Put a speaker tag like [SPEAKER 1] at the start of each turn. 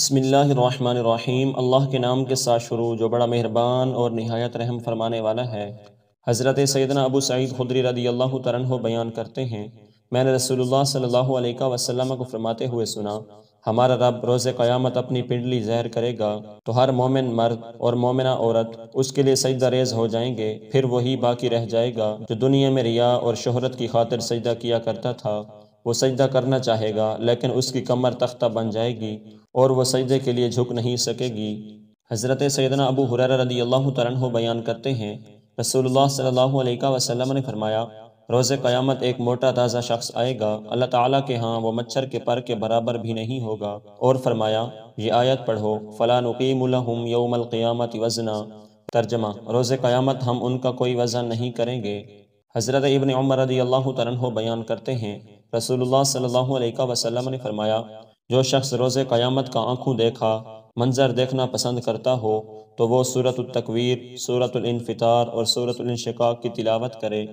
[SPEAKER 1] बसमीम अल्लाह के नाम के साथ शुरू जो बड़ा मेहरबान और नहायत रहम फरमाने वाला है हज़रत सैदना अबू सईद खुदरी रदी अल्लाह तरन बयान करते हैं मैंने रसूलुल्लाह सल्ला वसलम को फरमाते हुए सुना हमारा रब रोज़ क़यामत अपनी पिंडली जहर करेगा तो हर मोमिन मर्द और मोमिना औरत उसके लिए सजदा रेज हो जाएंगे फिर वही बाकी रह जाएगा जो दुनिया में रिया और शहरत की खातिर सजदा किया करता था वो सजदा करना चाहेगा लेकिन उसकी कमर तख्ता बन जाएगी और वह सजदे के लिए झुक नहीं सकेगी हज़रत सैदना अबू हुरर रदी अल्लाह तरह बयान करते हैं रसूलुल्लाह सल्लल्लाहु अलैहि वसल्लम ने फरमाया रोज़ क़यामत एक मोटा ताज़ा शख्स आएगा अल्लाह ताला के हाँ वो मच्छर के पर के बराबर भी नहीं होगा और फरमाया ये आयत पढ़ो फ़लान उकीम यौमल क़यामत वजना तर्जमा रोज़ क़यामत हम उनका कोई वज़न नहीं करेंगे हज़रत इबन उमर रदी अल्लाह तरह बयान करते हैं रसूलुल्लाह सल्लल्लाहु अलैहि वसल्लम ने फरमाया जो शख्स रोज़े क़यामत का आँखों देखा मंजर देखना पसंद करता हो तो वो सूरत तकवीर सूरत इनफितार और सूरत इनशिकाक की तिलावत करे